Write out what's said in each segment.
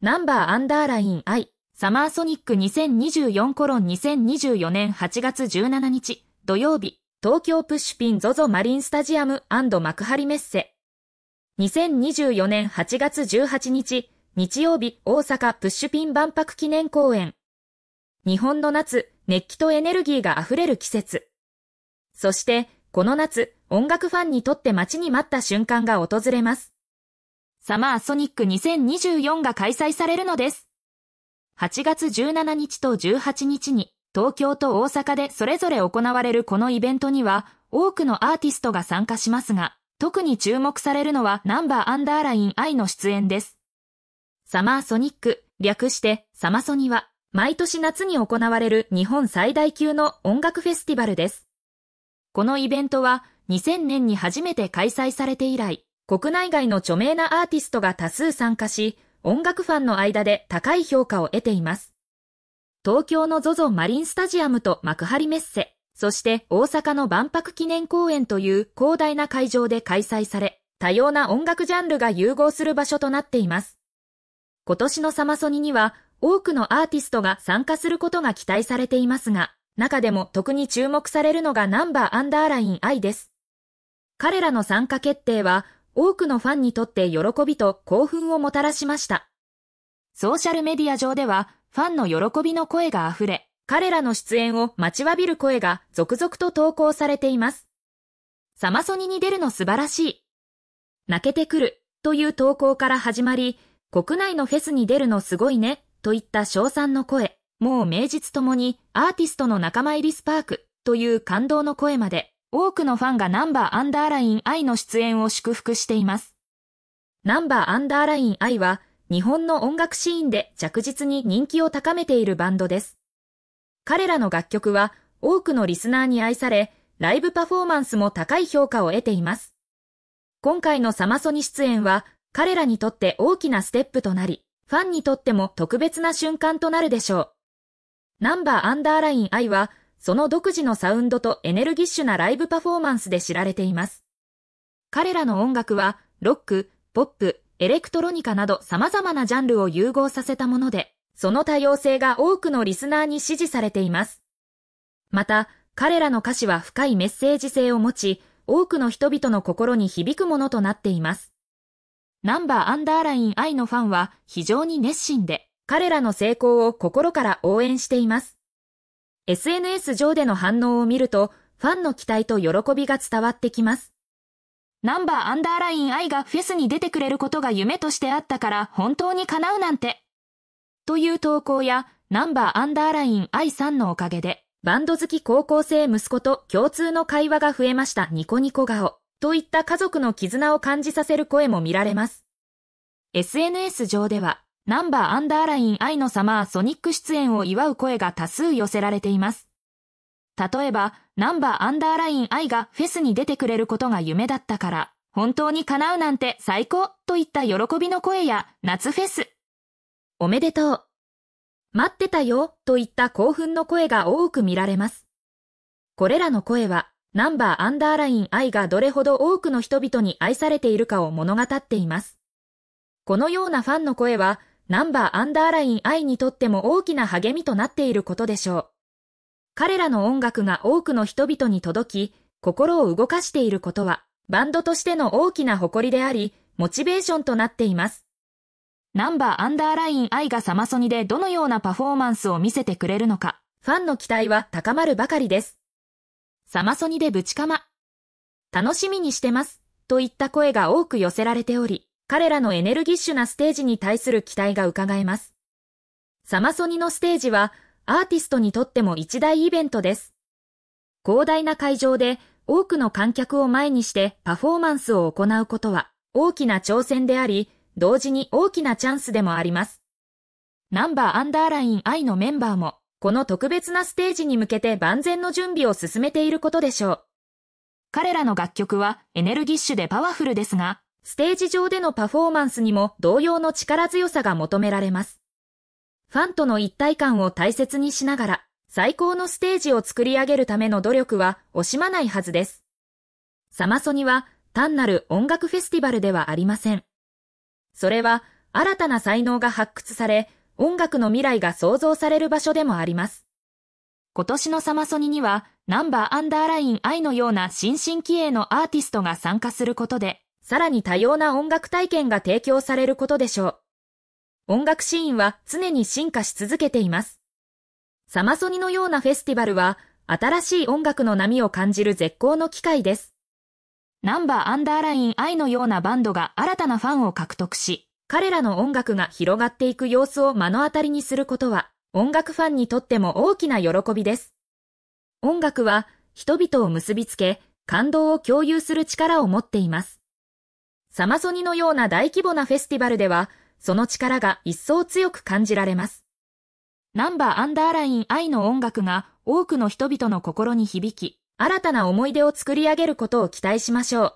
ナンバーアンダーライン I サマーソニック2024コロン2024年8月17日土曜日東京プッシュピン ZOZO マリンスタジアム幕張メッセ2024年8月18日日曜日大阪プッシュピン万博記念公演。日本の夏熱気とエネルギーが溢れる季節そしてこの夏音楽ファンにとって待ちに待った瞬間が訪れますサマーソニック2024が開催されるのです。8月17日と18日に東京と大阪でそれぞれ行われるこのイベントには多くのアーティストが参加しますが、特に注目されるのはナンバーアンダーライン I の出演です。サマーソニック、略してサマソニは、毎年夏に行われる日本最大級の音楽フェスティバルです。このイベントは2000年に初めて開催されて以来、国内外の著名なアーティストが多数参加し、音楽ファンの間で高い評価を得ています。東京の ZOZO マリンスタジアムと幕張メッセ、そして大阪の万博記念公園という広大な会場で開催され、多様な音楽ジャンルが融合する場所となっています。今年のサマソニには多くのアーティストが参加することが期待されていますが、中でも特に注目されるのがナンバーアンダーライン I です。彼らの参加決定は多くのファンにとって喜びと興奮をもたらしました。ソーシャルメディア上では、ファンの喜びの声が溢れ、彼らの出演を待ちわびる声が続々と投稿されています。サマソニに出るの素晴らしい。泣けてくるという投稿から始まり、国内のフェスに出るのすごいねといった賞賛の声、もう名実ともにアーティストの仲間入りスパークという感動の声まで、多くのファンがナンバーアンダーライン I の出演を祝福しています。ナンバーアンダーライン I は、日本の音楽シーンで着実に人気を高めているバンドです。彼らの楽曲は、多くのリスナーに愛され、ライブパフォーマンスも高い評価を得ています。今回のサマソニ出演は、彼らにとって大きなステップとなり、ファンにとっても特別な瞬間となるでしょう。ナンバーアンダーライン I は、その独自のサウンドとエネルギッシュなライブパフォーマンスで知られています。彼らの音楽は、ロック、ポップ、エレクトロニカなど様々なジャンルを融合させたもので、その多様性が多くのリスナーに支持されています。また、彼らの歌詞は深いメッセージ性を持ち、多くの人々の心に響くものとなっています。ナンバーアンダーライン愛のファンは非常に熱心で、彼らの成功を心から応援しています。SNS 上での反応を見ると、ファンの期待と喜びが伝わってきます。ナンバーアンダーライン愛がフェスに出てくれることが夢としてあったから本当に叶うなんて。という投稿や、ナンバーアンダーライン愛さんのおかげで、バンド好き高校生息子と共通の会話が増えましたニコニコ顔。といった家族の絆を感じさせる声も見られます。SNS 上では、ナンバーアンダーライン愛の様ソニック出演を祝う声が多数寄せられています。例えば、ナンバーアンダーライン愛がフェスに出てくれることが夢だったから、本当に叶うなんて最高といった喜びの声や夏フェス。おめでとう。待ってたよといった興奮の声が多く見られます。これらの声は、ナンバーアンダーライン愛がどれほど多くの人々に愛されているかを物語っています。このようなファンの声は、ナンバーアンダーライン I にとっても大きな励みとなっていることでしょう。彼らの音楽が多くの人々に届き、心を動かしていることは、バンドとしての大きな誇りであり、モチベーションとなっています。ナンバーアンダーライン I がサマソニでどのようなパフォーマンスを見せてくれるのか、ファンの期待は高まるばかりです。サマソニでぶちかま。楽しみにしてます、といった声が多く寄せられており、彼らのエネルギッシュなステージに対する期待が伺えます。サマソニのステージは、アーティストにとっても一大イベントです。広大な会場で多くの観客を前にしてパフォーマンスを行うことは大きな挑戦であり、同時に大きなチャンスでもあります。ナンバーアンダーライン I のメンバーも、この特別なステージに向けて万全の準備を進めていることでしょう。彼らの楽曲はエネルギッシュでパワフルですが、ステージ上でのパフォーマンスにも同様の力強さが求められます。ファンとの一体感を大切にしながら、最高のステージを作り上げるための努力は惜しまないはずです。サマソニは単なる音楽フェスティバルではありません。それは新たな才能が発掘され、音楽の未来が創造される場所でもあります。今年のサマソニには、ナンバーアンダーライン愛のような新進気鋭のアーティストが参加することで、さらに多様な音楽体験が提供されることでしょう。音楽シーンは常に進化し続けています。サマソニのようなフェスティバルは、新しい音楽の波を感じる絶好の機会です。ナンバーアンダーライン I のようなバンドが新たなファンを獲得し、彼らの音楽が広がっていく様子を目の当たりにすることは、音楽ファンにとっても大きな喜びです。音楽は人々を結びつけ、感動を共有する力を持っています。サマソニのような大規模なフェスティバルでは、その力が一層強く感じられます。ナンバーアンダーライン愛の音楽が多くの人々の心に響き、新たな思い出を作り上げることを期待しましょう。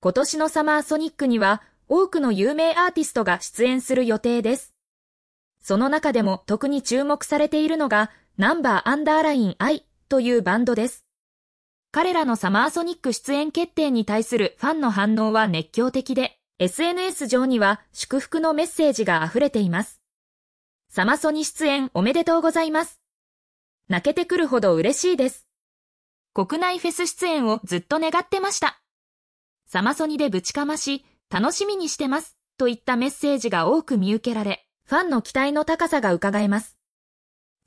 今年のサマーソニックには多くの有名アーティストが出演する予定です。その中でも特に注目されているのがナンバーアンダーライン愛というバンドです。彼らのサマーソニック出演決定に対するファンの反応は熱狂的で、SNS 上には祝福のメッセージが溢れています。サマソニ出演おめでとうございます。泣けてくるほど嬉しいです。国内フェス出演をずっと願ってました。サマソニでぶちかまし、楽しみにしてます、といったメッセージが多く見受けられ、ファンの期待の高さが伺えます。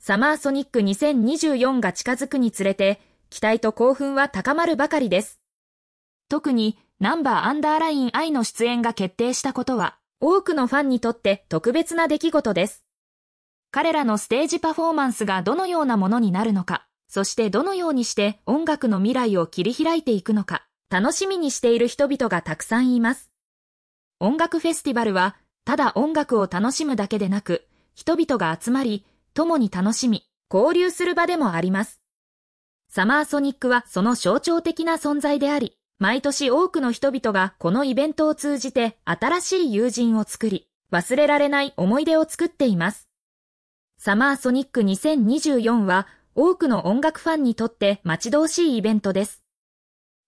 サマーソニック2024が近づくにつれて、期待と興奮は高まるばかりです。特にナンバーアンダーライン I の出演が決定したことは、多くのファンにとって特別な出来事です。彼らのステージパフォーマンスがどのようなものになるのか、そしてどのようにして音楽の未来を切り開いていくのか、楽しみにしている人々がたくさんいます。音楽フェスティバルは、ただ音楽を楽しむだけでなく、人々が集まり、共に楽しみ、交流する場でもあります。サマーソニックはその象徴的な存在であり、毎年多くの人々がこのイベントを通じて新しい友人を作り、忘れられない思い出を作っています。サマーソニック2024は多くの音楽ファンにとって待ち遠しいイベントです。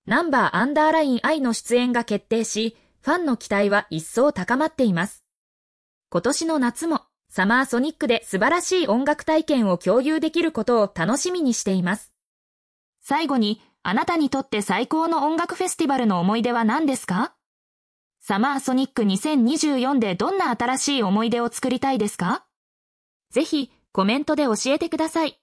ナンバーアンダーライン I の出演が決定し、ファンの期待は一層高まっています。今年の夏もサマーソニックで素晴らしい音楽体験を共有できることを楽しみにしています。最後に、あなたにとって最高の音楽フェスティバルの思い出は何ですかサマーソニック2024でどんな新しい思い出を作りたいですかぜひコメントで教えてください。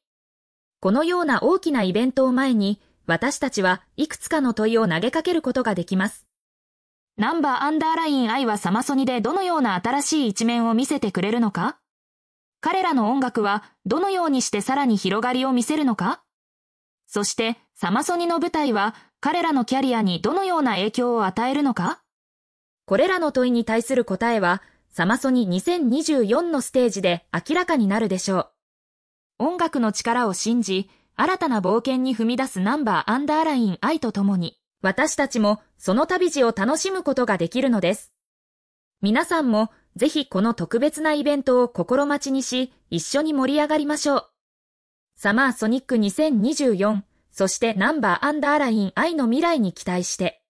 このような大きなイベントを前に私たちはいくつかの問いを投げかけることができます。ナンバーアンダーライン I はサマソニでどのような新しい一面を見せてくれるのか彼らの音楽はどのようにしてさらに広がりを見せるのかそしてサマソニの舞台は彼らのキャリアにどのような影響を与えるのかこれらの問いに対する答えはサマソニ2024のステージで明らかになるでしょう。音楽の力を信じ、新たな冒険に踏み出すナンバーアンダーライン愛とともに、私たちもその旅路を楽しむことができるのです。皆さんもぜひこの特別なイベントを心待ちにし、一緒に盛り上がりましょう。サマーソニック2024そしてナンバーアンダーライン愛の未来に期待して。